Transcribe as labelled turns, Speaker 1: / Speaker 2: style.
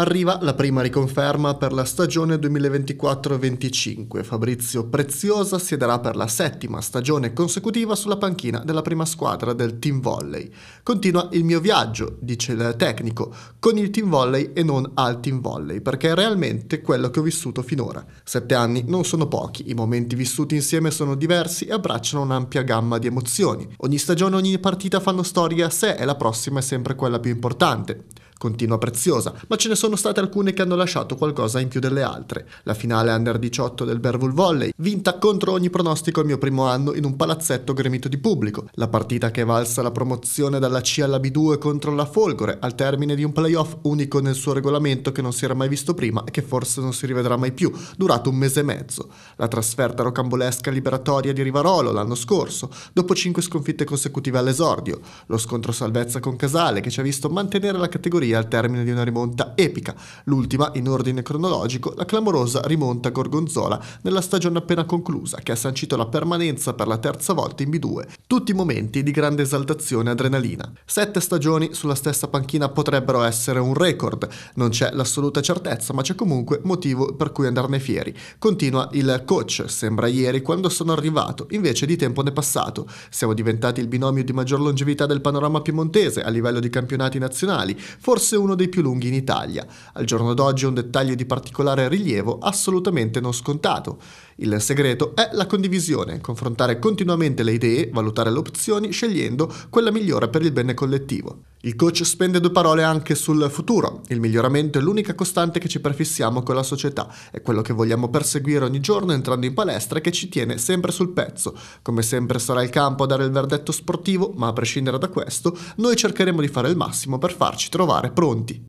Speaker 1: Arriva la prima riconferma per la stagione 2024-25. Fabrizio Preziosa siederà per la settima stagione consecutiva sulla panchina della prima squadra del team volley. Continua il mio viaggio, dice il tecnico, con il team volley e non al team volley, perché è realmente quello che ho vissuto finora. Sette anni non sono pochi, i momenti vissuti insieme sono diversi e abbracciano un'ampia gamma di emozioni. Ogni stagione, ogni partita fanno storia a sé e la prossima è sempre quella più importante continua preziosa, ma ce ne sono state alcune che hanno lasciato qualcosa in più delle altre. La finale under 18 del Bervul Volley, vinta contro ogni pronostico il mio primo anno in un palazzetto gremito di pubblico. La partita che valsa la promozione dalla C alla B2 contro la Folgore, al termine di un playoff unico nel suo regolamento che non si era mai visto prima e che forse non si rivedrà mai più, durato un mese e mezzo. La trasferta rocambolesca liberatoria di Rivarolo l'anno scorso, dopo 5 sconfitte consecutive all'esordio. Lo scontro salvezza con Casale, che ci ha visto mantenere la categoria Cagliari al termine di una rimonta epica, l'ultima in ordine cronologico, la clamorosa rimonta gorgonzola nella stagione appena conclusa che ha sancito la permanenza per la terza volta in B2, tutti momenti di grande esaltazione e adrenalina. Sette stagioni sulla stessa panchina potrebbero essere un record, non c'è l'assoluta certezza ma c'è comunque motivo per cui andarne fieri. Continua il coach, sembra ieri quando sono arrivato, invece di tempo ne è passato, siamo diventati il binomio di maggior longevità del panorama piemontese a livello di campionati nazionali, forse forse uno dei più lunghi in Italia. Al giorno d'oggi è un dettaglio di particolare rilievo assolutamente non scontato. Il segreto è la condivisione, confrontare continuamente le idee, valutare le opzioni, scegliendo quella migliore per il bene collettivo. Il coach spende due parole anche sul futuro. Il miglioramento è l'unica costante che ci prefissiamo con la società, è quello che vogliamo perseguire ogni giorno entrando in palestra e che ci tiene sempre sul pezzo. Come sempre sarà il campo a dare il verdetto sportivo, ma a prescindere da questo, noi cercheremo di fare il massimo per farci trovare pronti.